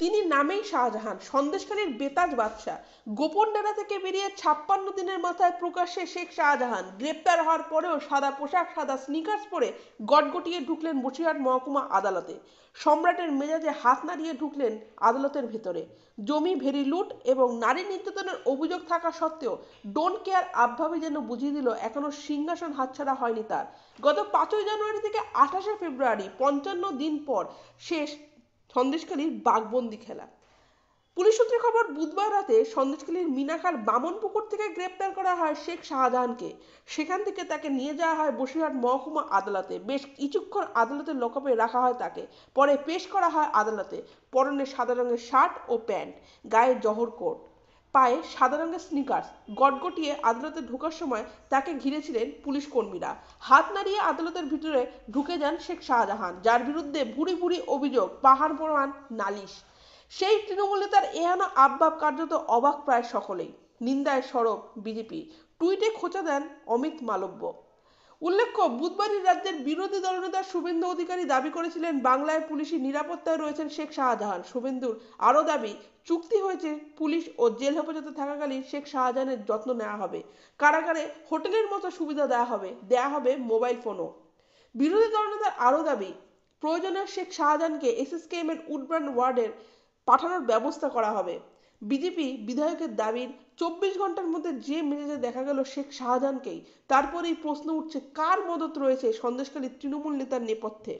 তিনি নামেই শাহজাহান সন্দেশখালীর বেতাজ বাদশাহ গোপন ডেরা থেকে বেরিয়ে ছাপ্পান্ন দিনের মাথায় প্রকাশ্যে শেখ শাহজাহান গ্রেপ্তার হওয়ার পরেও সাদা পোশাক সাদা স্নিকার্স পরে গটগটিয়ে ঢুকলেন বসিরহাট মহকুমা আদালতে সম্রাটের মেজাজে হাত নাড়িয়ে ঢুকলেন আদালতের ভেতরে জমি ভেরি লুট এবং নারী নির্যাতনের অভিযোগ থাকা সত্ত্বেও ডোন্ট কেয়ার আবভাবে যেন বুঝিয়ে দিল এখনো সিংহাসন হাতছাড়া হয়নি তার গত পাঁচই জানুয়ারি থেকে আঠাশে ফেব্রুয়ারি পঞ্চান্ন দিন পর শেষ সন্দেশখালীর বাঘবন্দি খেলা পুলিশ সূত্রে খবর বুধবার রাতে সন্দেশখালীর মিনাখার বামন পুকুর থেকে গ্রেপ্তার করা হয় শেখ শাহজাহানকে সেখান থেকে তাকে নিয়ে যাওয়া হয় বসিরহাট মহকুমা আদালতে বেশ কিছুক্ষণ আদালতের লকপে রাখা হয় তাকে পরে পেশ করা হয় আদালতে পরনে সাদা রঙের শার্ট ও প্যান্ট গায়ে জহর কোট পায়ে সাদা রঙের স্নিকার্স গটগটিয়ে আদালতে ঢোকার সময় তাকে ঘিরেছিলেন পুলিশ কর্মীরা হাত নাড়িয়ে আদালতের ভিতরে ঢুকে যান শেখ শাহজাহান যার বিরুদ্ধে ভুরি ভুরি অভিযোগ পাহাড় প্রমাণ নালিশ সেই তৃণমূল নেতার এহানা আব্বাব কার্যত অবাক প্রায় সকলেই নিন্দায় সরব বিজেপি টুইটে খোঁচা দেন অমিত মালব্য উল্লেখ্য বুধবারই রাজ্যের বিরোধী দলনেতা শুভেন্দু অধিকারী দাবি করেছিলেন বাংলায় পুলিশি নিরাপত্তায় রয়েছেন শেখ শাহজাহান শুভেন্দুর আরও দাবি চুক্তি হয়েছে পুলিশ ও জেল হেফাজতে থাকাকালীন শেখ শাহজাহানের যত্ন নেওয়া হবে কারাগারে হোটেলের মতো সুবিধা দেওয়া হবে দেয়া হবে মোবাইল ফোনও বিরোধী দলনেতার আরও দাবি প্রয়োজনে শেখ শাহজাহানকে এসএসকেএম এর উডব্রান ওয়ার্ডের পাঠানোর ব্যবস্থা করা হবে বিজেপি বিধায়কের দাবির চব্বিশ ঘন্টার মধ্যে যে মেজাজে দেখা গেল শেখ শাহজাহানকেই তারপরেই প্রশ্ন উঠছে কার মদত রয়েছে সন্দেশকারী তৃণমূল নেতার নেপথ্যে